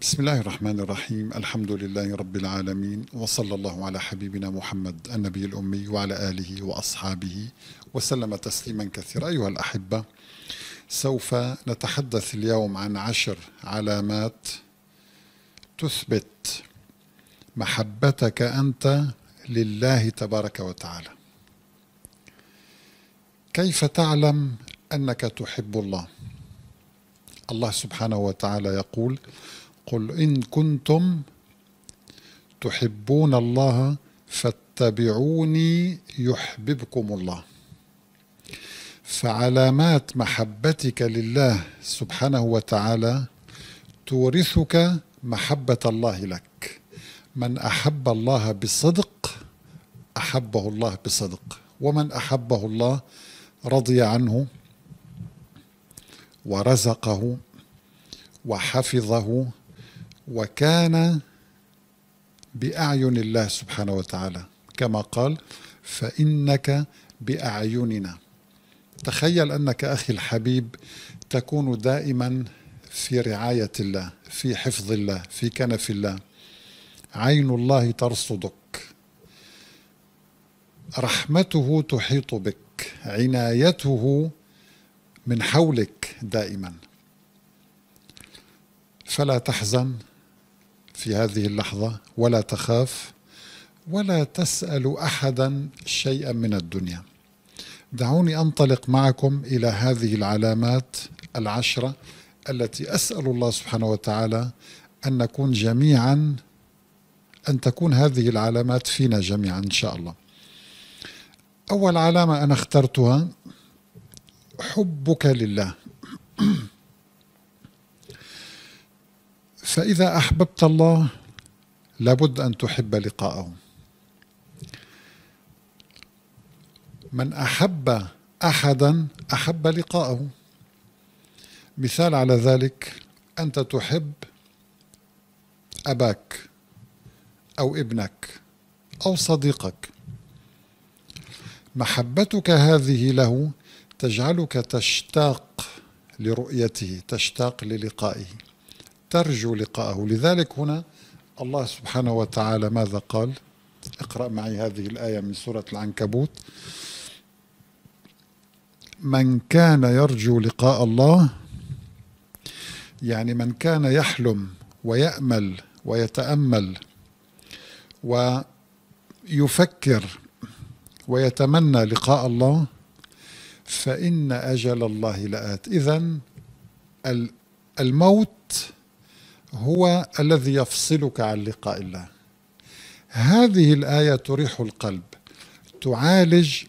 بسم الله الرحمن الرحيم الحمد لله رب العالمين وصلى الله على حبيبنا محمد النبي الأمي وعلى آله وأصحابه وسلم تسليما كثيرا أيها الأحبة سوف نتحدث اليوم عن عشر علامات تثبت محبتك أنت لله تبارك وتعالى كيف تعلم أنك تحب الله الله سبحانه وتعالى يقول قل إن كنتم تحبون الله فاتبعوني يحببكم الله فعلامات محبتك لله سبحانه وتعالى تورثك محبة الله لك من أحب الله بصدق أحبه الله بصدق ومن أحبه الله رضي عنه ورزقه وحفظه وكان بأعين الله سبحانه وتعالى كما قال فإنك بأعيننا تخيل أنك أخي الحبيب تكون دائما في رعاية الله في حفظ الله في كنف الله عين الله ترصدك رحمته تحيط بك عنايته من حولك دائما فلا تحزن في هذه اللحظة ولا تخاف ولا تسأل أحدا شيئا من الدنيا دعوني أنطلق معكم إلى هذه العلامات العشرة التي أسأل الله سبحانه وتعالى أن نكون جميعا أن تكون هذه العلامات فينا جميعا إن شاء الله أول علامة أنا اخترتها حبك لله فإذا أحببت الله لابد أن تحب لقاءه من أحب أحدا أحب لقاءه مثال على ذلك أنت تحب أباك أو ابنك أو صديقك محبتك هذه له تجعلك تشتاق لرؤيته تشتاق للقائه ترجو لقاءه لذلك هنا الله سبحانه وتعالى ماذا قال اقرأ معي هذه الآية من سورة العنكبوت من كان يرجو لقاء الله يعني من كان يحلم ويأمل ويتأمل ويفكر ويتمنى لقاء الله فإن أجل الله لآت إذا الموت هو الذي يفصلك عن لقاء الله هذه الآية تريح القلب تعالج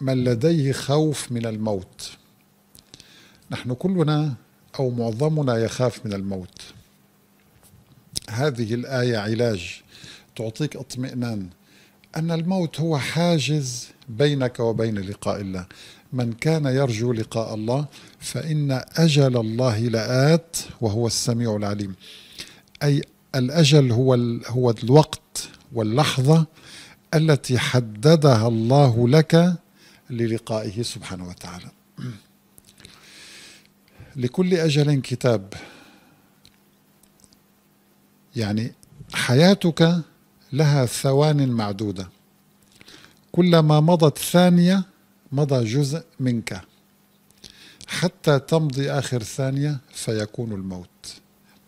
من لديه خوف من الموت نحن كلنا أو معظمنا يخاف من الموت هذه الآية علاج تعطيك اطمئنان أن الموت هو حاجز بينك وبين لقاء الله من كان يرجو لقاء الله فإن أجل الله لآت وهو السميع العليم أي الأجل هو, هو الوقت واللحظة التي حددها الله لك للقائه سبحانه وتعالى لكل أجل كتاب يعني حياتك لها ثوان معدودة كلما مضت ثانية مضى جزء منك حتى تمضي آخر ثانية فيكون الموت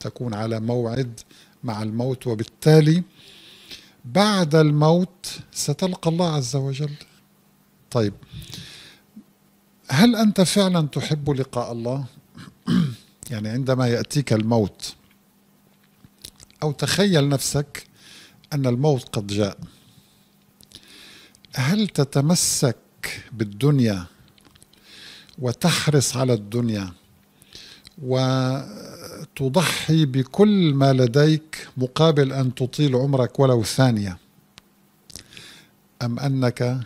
تكون على موعد مع الموت وبالتالي بعد الموت ستلقى الله عز وجل طيب هل أنت فعلا تحب لقاء الله؟ يعني عندما يأتيك الموت أو تخيل نفسك أن الموت قد جاء هل تتمسك بالدنيا وتحرص على الدنيا وتضحي بكل ما لديك مقابل أن تطيل عمرك ولو ثانية أم أنك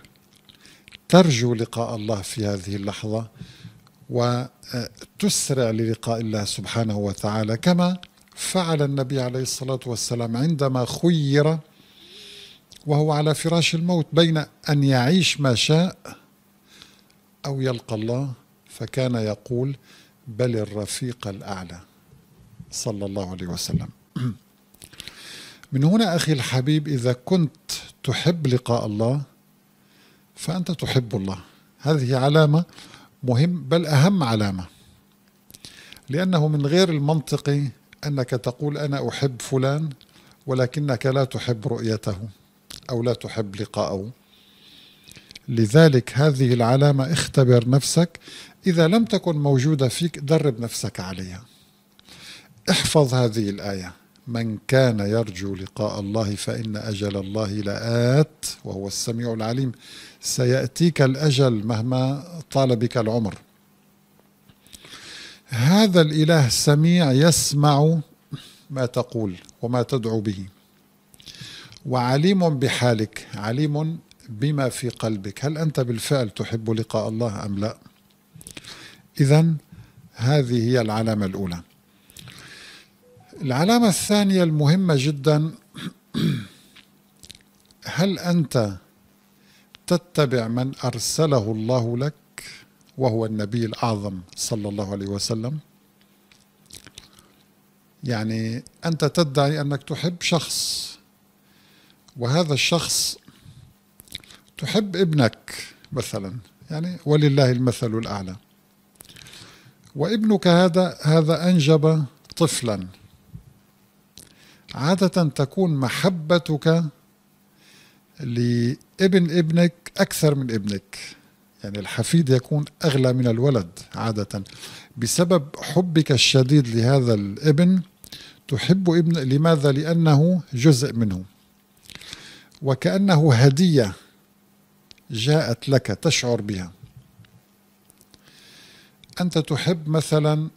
ترجو لقاء الله في هذه اللحظة وتسرع للقاء الله سبحانه وتعالى كما فعل النبي عليه الصلاة والسلام عندما خير وهو على فراش الموت بين أن يعيش ما شاء أو يلقى الله فكان يقول بل الرفيق الأعلى صلى الله عليه وسلم من هنا أخي الحبيب إذا كنت تحب لقاء الله فأنت تحب الله هذه علامة مهم بل أهم علامة لأنه من غير المنطقي أنك تقول أنا أحب فلان ولكنك لا تحب رؤيته أو لا تحب لقاءه لذلك هذه العلامة اختبر نفسك إذا لم تكن موجودة فيك درب نفسك عليها احفظ هذه الآية من كان يرجو لقاء الله فإن أجل الله لآت وهو السميع العليم سيأتيك الأجل مهما طال بك العمر هذا الإله السميع يسمع ما تقول وما تدعو به وعليم بحالك عليم بما في قلبك هل أنت بالفعل تحب لقاء الله أم لا إذا هذه هي العلامة الأولى العلامة الثانية المهمة جدا هل أنت تتبع من أرسله الله لك وهو النبي الأعظم صلى الله عليه وسلم يعني أنت تدعي أنك تحب شخص وهذا الشخص تحب ابنك مثلا يعني ولله المثل الأعلى وابنك هذا هذا أنجب طفلا عادة تكون محبتك لابن ابنك أكثر من ابنك يعني الحفيد يكون أغلى من الولد عادة بسبب حبك الشديد لهذا الابن تحب ابن لماذا؟ لأنه جزء منه وكأنه هدية جاءت لك تشعر بها أنت تحب مثلا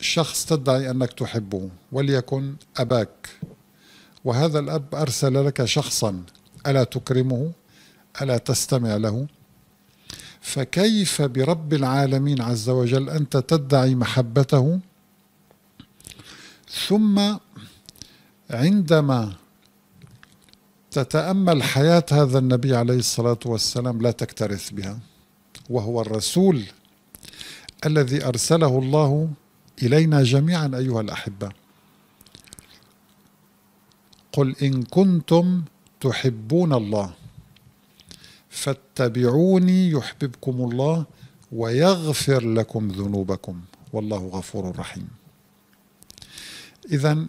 شخص تدعي أنك تحبه وليكن أباك وهذا الأب أرسل لك شخصا ألا تكرمه ألا تستمع له فكيف برب العالمين عز وجل أنت تدعي محبته ثم عندما تتامل حياه هذا النبي عليه الصلاه والسلام لا تكترث بها وهو الرسول الذي ارسله الله الينا جميعا ايها الاحبه قل ان كنتم تحبون الله فاتبعوني يحببكم الله ويغفر لكم ذنوبكم والله غفور رحيم اذا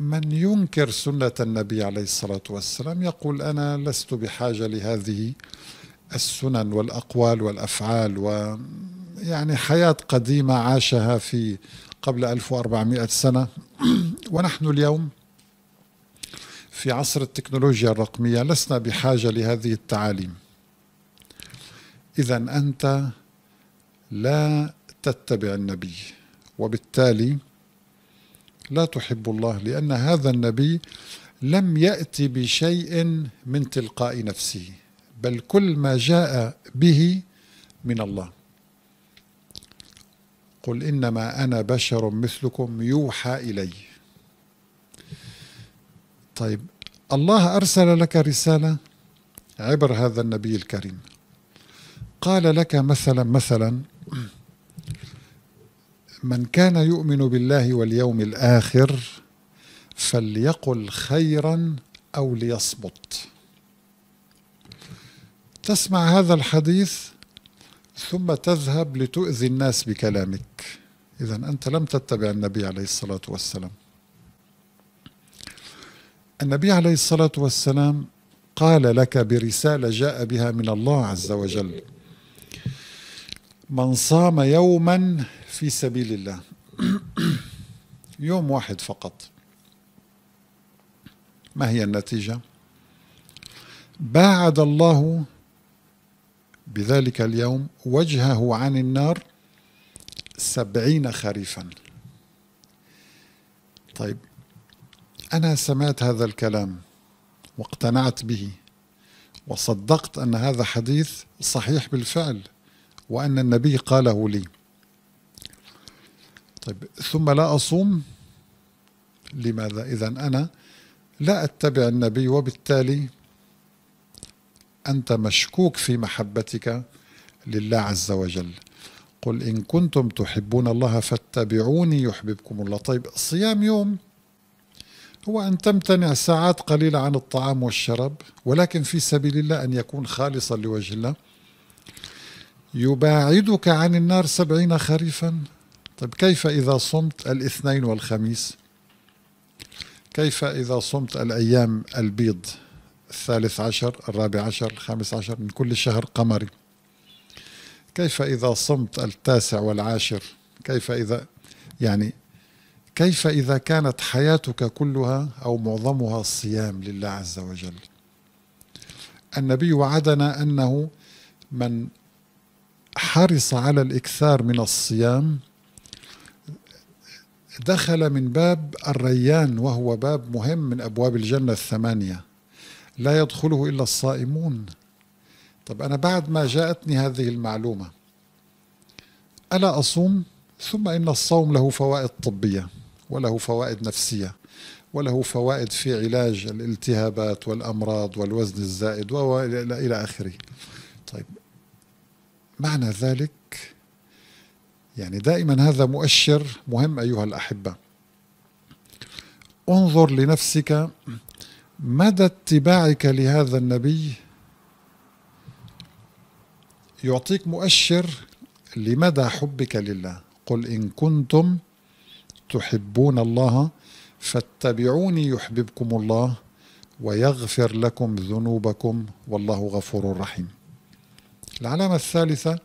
من ينكر سنة النبي عليه الصلاة والسلام يقول أنا لست بحاجة لهذه السنن والأقوال والأفعال ويعني حياة قديمة عاشها في قبل 1400 سنة ونحن اليوم في عصر التكنولوجيا الرقمية لسنا بحاجة لهذه التعاليم إذا أنت لا تتبع النبي وبالتالي لا تحب الله لأن هذا النبي لم يأتي بشيء من تلقاء نفسه بل كل ما جاء به من الله قل إنما أنا بشر مثلكم يوحى إلي طيب الله أرسل لك رسالة عبر هذا النبي الكريم قال لك مثلا مثلا من كان يؤمن بالله واليوم الآخر فليقل خيرا أو ليصمت تسمع هذا الحديث ثم تذهب لتؤذي الناس بكلامك إذا أنت لم تتبع النبي عليه الصلاة والسلام النبي عليه الصلاة والسلام قال لك برسالة جاء بها من الله عز وجل من صام يوما في سبيل الله يوم واحد فقط ما هي النتيجة؟ باعد الله بذلك اليوم وجهه عن النار سبعين خريفا طيب أنا سمعت هذا الكلام واقتنعت به وصدقت أن هذا حديث صحيح بالفعل وأن النبي قاله لي طيب ثم لا أصوم لماذا إذا أنا لا أتبع النبي وبالتالي أنت مشكوك في محبتك لله عز وجل قل إن كنتم تحبون الله فاتبعوني يحببكم الله طيب صيام يوم هو أن تمتنع ساعات قليلة عن الطعام والشراب ولكن في سبيل الله أن يكون خالصا لوجه الله يباعدك عن النار سبعين خريفا طيب كيف إذا صمت الاثنين والخميس كيف إذا صمت الأيام البيض الثالث عشر الرابع عشر الخامس عشر من كل شهر قمري كيف إذا صمت التاسع والعاشر كيف إذا يعني كيف إذا كانت حياتك كلها أو معظمها الصيام لله عز وجل النبي وعدنا أنه من حرص على الإكثار من الصيام دخل من باب الريان وهو باب مهم من أبواب الجنة الثمانية لا يدخله إلا الصائمون طب أنا بعد ما جاءتني هذه المعلومة ألا أصوم ثم إن الصوم له فوائد طبية وله فوائد نفسية وله فوائد في علاج الالتهابات والأمراض والوزن الزائد وإلى آخره طيب معنى ذلك يعني دائما هذا مؤشر مهم أيها الأحبة انظر لنفسك مدى اتباعك لهذا النبي يعطيك مؤشر لمدى حبك لله قل إن كنتم تحبون الله فاتبعوني يحببكم الله ويغفر لكم ذنوبكم والله غفور رحيم العلامة الثالثة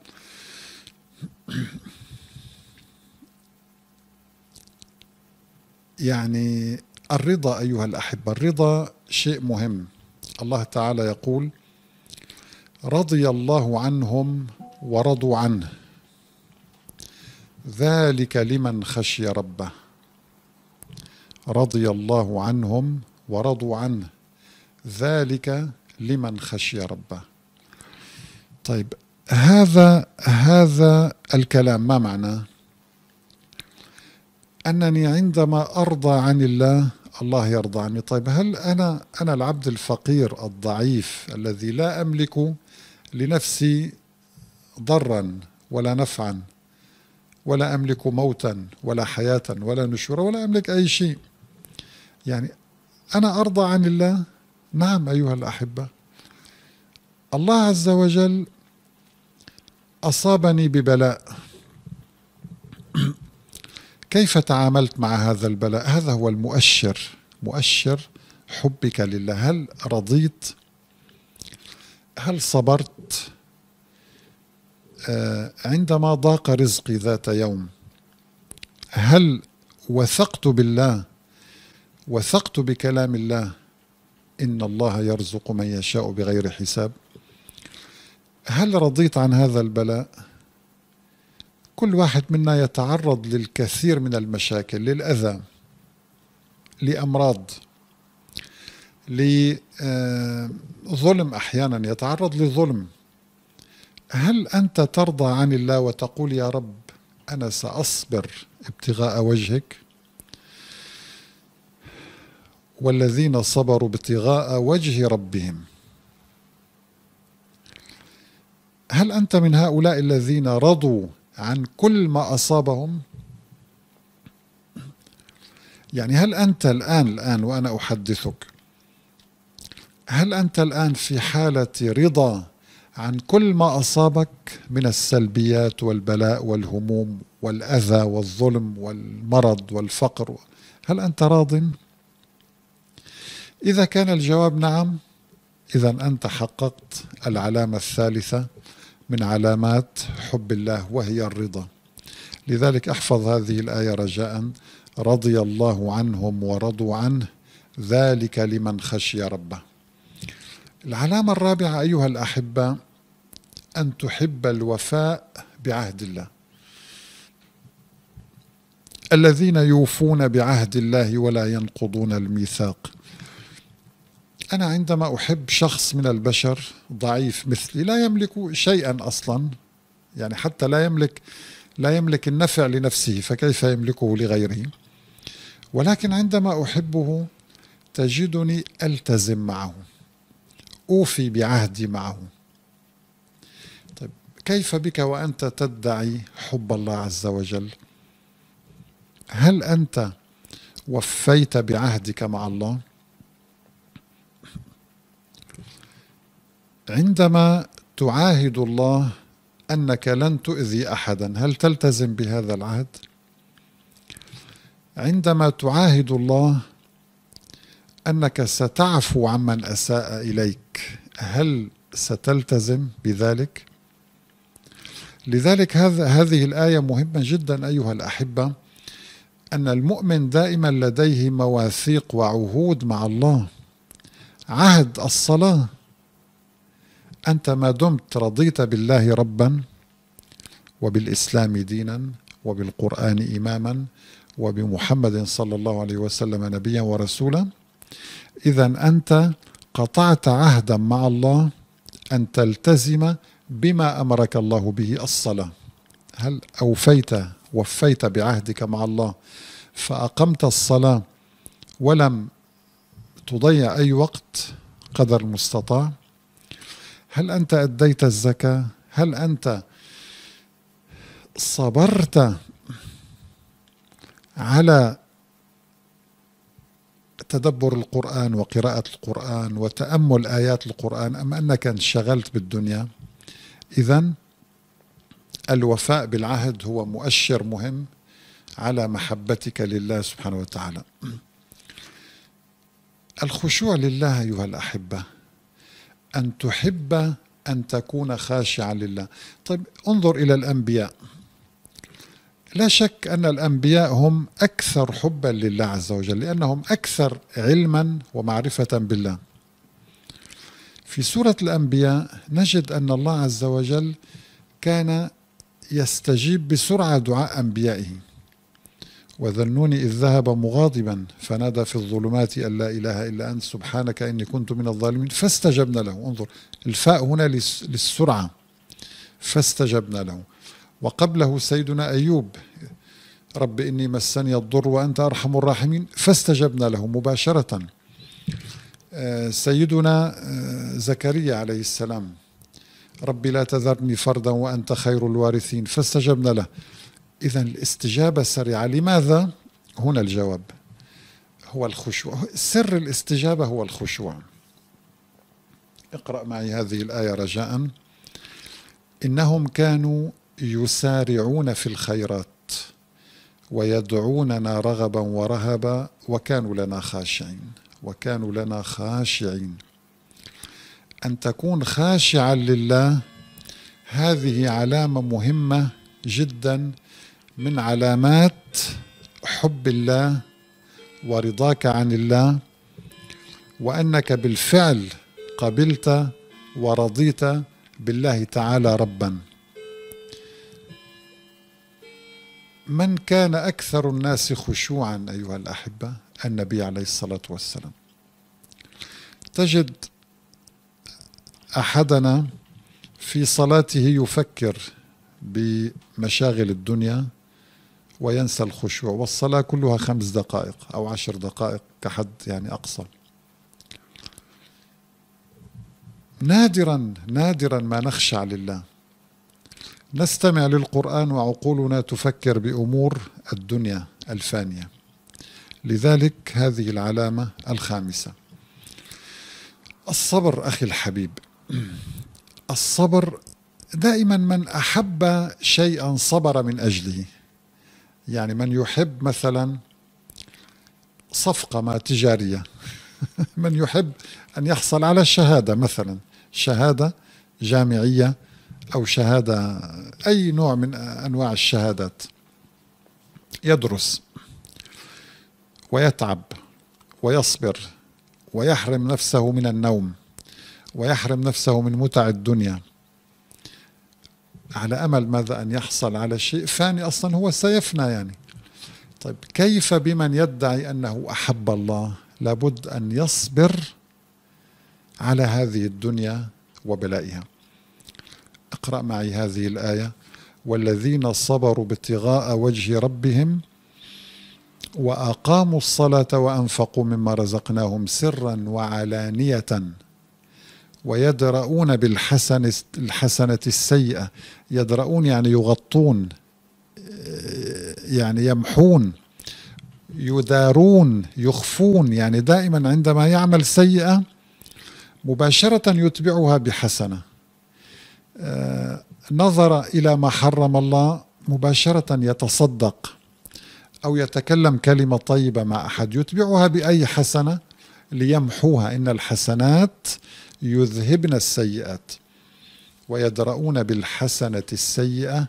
يعني الرضا أيها الأحبة الرضا شيء مهم الله تعالى يقول رضي الله عنهم ورضوا عنه ذلك لمن خشي ربه رضي الله عنهم ورضوا عنه ذلك لمن خشي ربه طيب هذا هذا الكلام ما معناه أنني عندما أرضى عن الله الله يرضى عني طيب هل أنا أنا العبد الفقير الضعيف الذي لا أملك لنفسي ضرا ولا نفعا ولا أملك موتا ولا حياة ولا نشورا ولا أملك أي شيء يعني أنا أرضى عن الله نعم أيها الأحبة الله عز وجل أصابني ببلاء كيف تعاملت مع هذا البلاء هذا هو المؤشر مؤشر حبك لله هل رضيت هل صبرت آه، عندما ضاق رزقي ذات يوم هل وثقت بالله وثقت بكلام الله ان الله يرزق من يشاء بغير حساب هل رضيت عن هذا البلاء كل واحد منا يتعرض للكثير من المشاكل للأذى لأمراض لظلم أحيانا يتعرض لظلم هل أنت ترضى عن الله وتقول يا رب أنا سأصبر ابتغاء وجهك والذين صبروا ابتغاء وجه ربهم هل أنت من هؤلاء الذين رضوا عن كل ما أصابهم يعني هل أنت الآن الآن وأنا أحدثك هل أنت الآن في حالة رضا عن كل ما أصابك من السلبيات والبلاء والهموم والأذى والظلم والمرض والفقر هل أنت راضٍ؟ إذا كان الجواب نعم إذا أنت حققت العلامة الثالثة من علامات حب الله وهي الرضا لذلك احفظ هذه الآية رجاء رضي الله عنهم ورضوا عنه ذلك لمن خشي ربه العلامة الرابعة أيها الأحبة أن تحب الوفاء بعهد الله الذين يوفون بعهد الله ولا ينقضون الميثاق أنا عندما أحب شخص من البشر ضعيف مثلي لا يملك شيئا أصلا يعني حتى لا يملك لا يملك النفع لنفسه فكيف يملكه لغيره ولكن عندما أحبه تجدني ألتزم معه أوفي بعهدي معه طيب كيف بك وأنت تدعي حب الله عز وجل هل أنت وفيت بعهدك مع الله عندما تعاهد الله انك لن تؤذي احدا هل تلتزم بهذا العهد عندما تعاهد الله انك ستعفو عمن اساء اليك هل ستلتزم بذلك لذلك هذا هذه الايه مهمه جدا ايها الاحبه ان المؤمن دائما لديه مواثيق وعهود مع الله عهد الصلاه أنت ما دمت رضيت بالله ربا وبالإسلام دينا وبالقرآن إماما وبمحمد صلى الله عليه وسلم نبيا ورسولا إذا أنت قطعت عهدا مع الله أن تلتزم بما أمرك الله به الصلاة هل أوفيت وفيت بعهدك مع الله فأقمت الصلاة ولم تضيع أي وقت قدر المستطاع هل أنت أديت الزكاة؟ هل أنت صبرت على تدبر القرآن وقراءة القرآن وتأمل آيات القرآن أم أنك انشغلت بالدنيا؟ إذا الوفاء بالعهد هو مؤشر مهم على محبتك لله سبحانه وتعالى. الخشوع لله أيها الأحبة أن تحب أن تكون خاشعا لله طيب انظر إلى الأنبياء لا شك أن الأنبياء هم أكثر حبا لله عز وجل لأنهم أكثر علما ومعرفة بالله في سورة الأنبياء نجد أن الله عز وجل كان يستجيب بسرعة دعاء أنبيائه وذنوني إذ ذهب مغاضبا فنادى في الظلمات أن لا إله إلا أنت سبحانك إني كنت من الظالمين فاستجبنا له انظر الفاء هنا للسرعة فاستجبنا له وقبله سيدنا أيوب رب إني مسني الضر وأنت أرحم الراحمين فاستجبنا له مباشرة آه، سيدنا آه، زكريا عليه السلام رب لا تذرني فردا وأنت خير الوارثين فاستجبنا له إذا الاستجابة السريعة لماذا؟ هنا الجواب هو الخشوع سر الاستجابة هو الخشوع اقرأ معي هذه الآية رجاء إنهم كانوا يسارعون في الخيرات ويدعوننا رغبا ورهبا وكانوا لنا خاشعين وكانوا لنا خاشعين أن تكون خاشعا لله هذه علامة مهمة جدا من علامات حب الله ورضاك عن الله وأنك بالفعل قبلت ورضيت بالله تعالى ربا من كان أكثر الناس خشوعا أيها الأحبة النبي عليه الصلاة والسلام تجد أحدنا في صلاته يفكر بمشاغل الدنيا وينسى الخشوع والصلاة كلها خمس دقائق أو عشر دقائق كحد يعني أقصى نادرا نادرا ما نخشع لله نستمع للقرآن وعقولنا تفكر بأمور الدنيا الفانية لذلك هذه العلامة الخامسة الصبر أخي الحبيب الصبر دائما من أحب شيئا صبر من أجله يعني من يحب مثلا صفقة ما تجارية من يحب أن يحصل على الشهادة مثلا شهادة جامعية أو شهادة أي نوع من أنواع الشهادات يدرس ويتعب ويصبر ويحرم نفسه من النوم ويحرم نفسه من متع الدنيا على أمل ماذا أن يحصل على شيء فاني أصلا هو سيفنى يعني طيب كيف بمن يدعي أنه أحب الله لابد أن يصبر على هذه الدنيا وبلائها اقرأ معي هذه الآية والذين صبروا ابتغاء وجه ربهم وأقاموا الصلاة وأنفقوا مما رزقناهم سرا وعلانية ويدرؤون بالحسن الحسنة السيئة يدرؤون يعني يغطون يعني يمحون يدارون يخفون يعني دائما عندما يعمل سيئة مباشرة يتبعها بحسنة آه، نظر إلى ما حرم الله مباشرة يتصدق أو يتكلم كلمة طيبة مع أحد يتبعها بأي حسنة ليمحوها إن الحسنات يذهبن السيئات ويدرؤون بالحسنة السيئة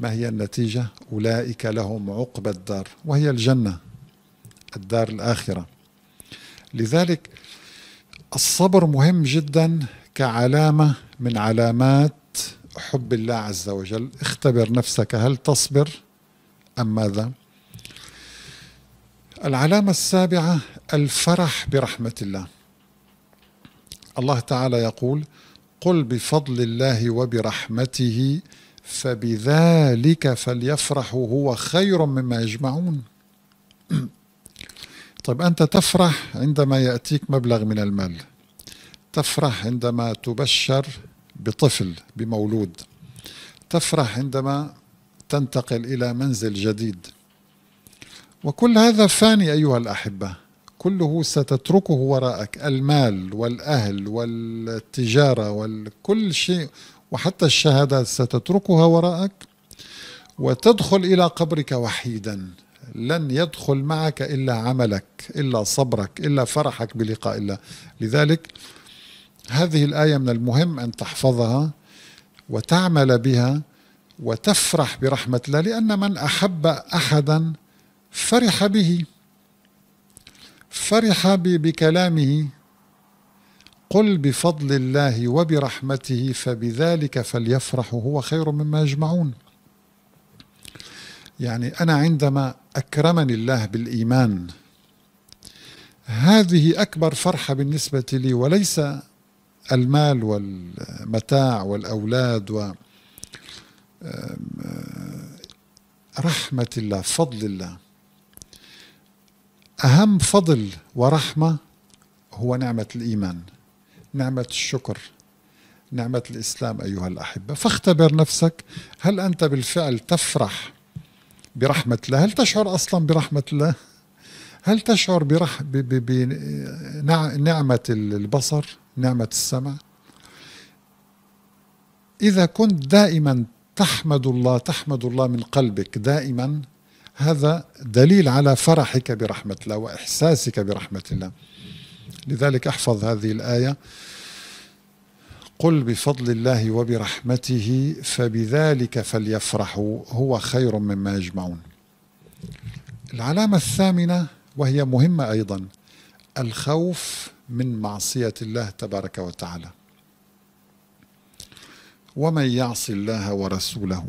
ما هي النتيجة؟ أولئك لهم عقبى الدار وهي الجنة الدار الآخرة لذلك الصبر مهم جدا كعلامة من علامات حب الله عز وجل اختبر نفسك هل تصبر أم ماذا؟ العلامة السابعة الفرح برحمة الله الله تعالى يقول قل بفضل الله وبرحمته فبذلك فليفرحوا هو خير مما يجمعون طيب أنت تفرح عندما يأتيك مبلغ من المال تفرح عندما تبشر بطفل بمولود تفرح عندما تنتقل إلى منزل جديد وكل هذا فاني أيها الأحبة كله ستتركه وراءك المال والأهل والتجارة وكل شيء وحتى الشهادات ستتركها وراءك وتدخل إلى قبرك وحيدا لن يدخل معك إلا عملك إلا صبرك إلا فرحك بلقاء الله لذلك هذه الآية من المهم أن تحفظها وتعمل بها وتفرح برحمة الله لأن من أحب أحدا فرح به فرح بكلامه قل بفضل الله وبرحمته فبذلك فليفرحوا هو خير مما يجمعون يعني أنا عندما أكرمني الله بالإيمان هذه أكبر فرحة بالنسبة لي وليس المال والمتاع والأولاد و رحمة الله فضل الله أهم فضل ورحمة هو نعمة الإيمان نعمة الشكر نعمة الإسلام أيها الأحبة فاختبر نفسك هل أنت بالفعل تفرح برحمة الله هل تشعر أصلا برحمة الله هل تشعر برح... ب... ب... بنعمة البصر نعمة السمع إذا كنت دائما تحمد الله تحمد الله من قلبك دائما هذا دليل على فرحك برحمة الله وإحساسك برحمة الله لذلك احفظ هذه الآية قل بفضل الله وبرحمته فبذلك فليفرحوا هو خير مما يجمعون العلامة الثامنة وهي مهمة أيضا الخوف من معصية الله تبارك وتعالى ومن يعص الله ورسوله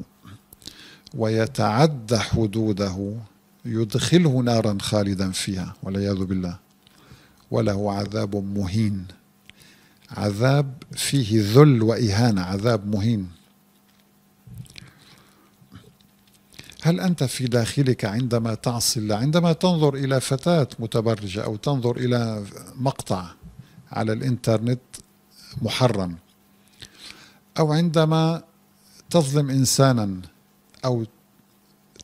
ويتعدى حدوده يدخله نارا خالدا فيها والعياذ بالله وله عذاب مهين عذاب فيه ذل وإهانة عذاب مهين هل أنت في داخلك عندما تعصي الله عندما تنظر إلى فتاة متبرجة أو تنظر إلى مقطع على الإنترنت محرم أو عندما تظلم إنسانا أو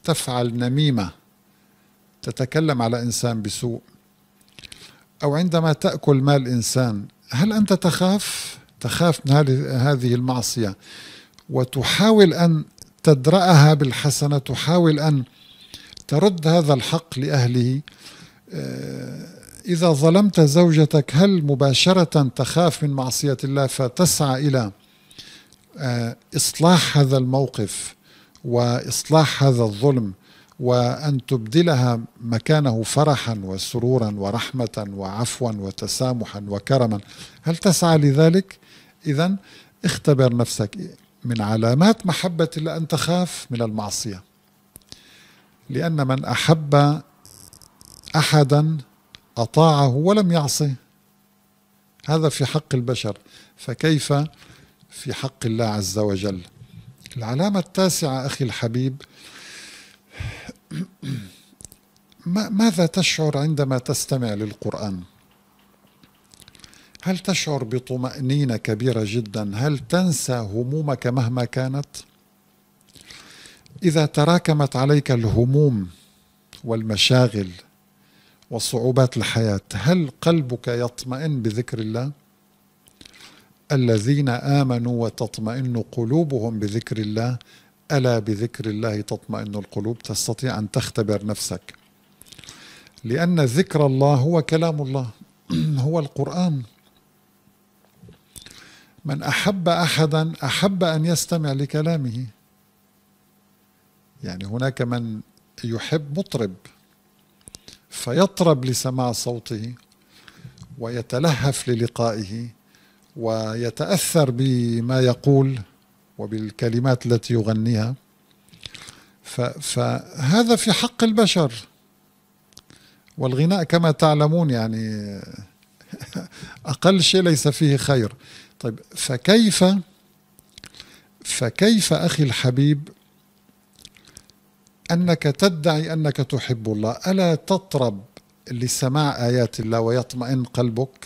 تفعل نميمة تتكلم على إنسان بسوء أو عندما تأكل مال إنسان هل أنت تخاف تخاف من هذه المعصية وتحاول أن تدرأها بالحسنة تحاول أن ترد هذا الحق لأهله آه، إذا ظلمت زوجتك هل مباشرة تخاف من معصية الله فتسعى إلى آه، إصلاح هذا الموقف واصلاح هذا الظلم وان تبدلها مكانه فرحا وسرورا ورحمه وعفوا وتسامحا وكرما هل تسعى لذلك اذا اختبر نفسك من علامات محبه الله ان تخاف من المعصيه لان من احب احدا اطاعه ولم يعصه هذا في حق البشر فكيف في حق الله عز وجل العلامة التاسعة أخي الحبيب ماذا تشعر عندما تستمع للقرآن؟ هل تشعر بطمأنينة كبيرة جدا؟ هل تنسى همومك مهما كانت؟ إذا تراكمت عليك الهموم والمشاغل وصعوبات الحياة، هل قلبك يطمئن بذكر الله؟ الذين آمنوا وتطمئن قلوبهم بذكر الله ألا بذكر الله تطمئن القلوب تستطيع أن تختبر نفسك لأن ذكر الله هو كلام الله هو القرآن من أحب أحدا أحب أن يستمع لكلامه يعني هناك من يحب مطرب فيطرب لسماع صوته ويتلهف للقائه ويتاثر بما يقول وبالكلمات التي يغنيها فهذا في حق البشر والغناء كما تعلمون يعني اقل شيء ليس فيه خير طيب فكيف فكيف اخي الحبيب انك تدعي انك تحب الله الا تطرب لسماع ايات الله ويطمئن قلبك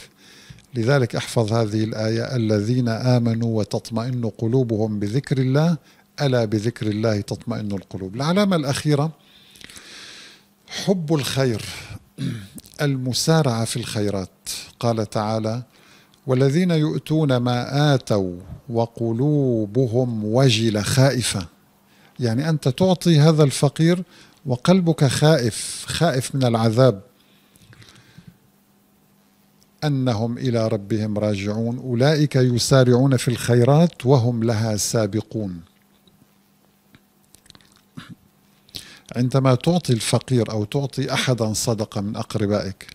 لذلك احفظ هذه الآية الذين آمنوا وتطمئن قلوبهم بذكر الله ألا بذكر الله تطمئن القلوب العلامة الأخيرة حب الخير المسارعة في الخيرات قال تعالى والذين يؤتون ما آتوا وقلوبهم وجلة خائفة يعني أنت تعطي هذا الفقير وقلبك خائف خائف من العذاب انهم الى ربهم راجعون اولئك يسارعون في الخيرات وهم لها سابقون عندما تعطي الفقير او تعطي احدا صدقه من اقربائك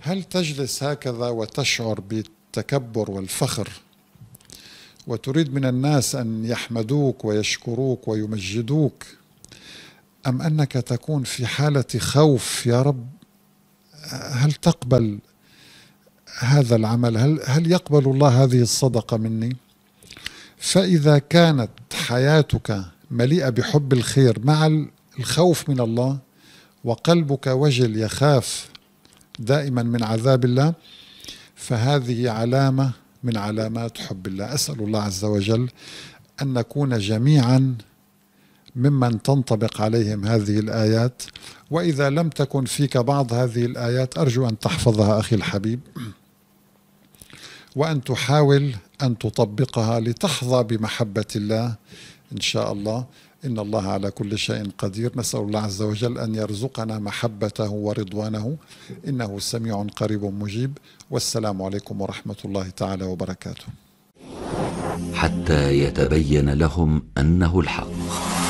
هل تجلس هكذا وتشعر بالتكبر والفخر وتريد من الناس ان يحمدوك ويشكروك ويمجدوك ام انك تكون في حاله خوف يا رب هل تقبل هذا العمل هل, هل يقبل الله هذه الصدقة مني فإذا كانت حياتك مليئة بحب الخير مع الخوف من الله وقلبك وجل يخاف دائما من عذاب الله فهذه علامة من علامات حب الله أسأل الله عز وجل أن نكون جميعا ممن تنطبق عليهم هذه الآيات وإذا لم تكن فيك بعض هذه الآيات أرجو أن تحفظها أخي الحبيب وأن تحاول أن تطبقها لتحظى بمحبة الله إن شاء الله إن الله على كل شيء قدير نسأل الله عز وجل أن يرزقنا محبته ورضوانه إنه سميع قريب مجيب والسلام عليكم ورحمة الله تعالى وبركاته حتى يتبين لهم أنه الحق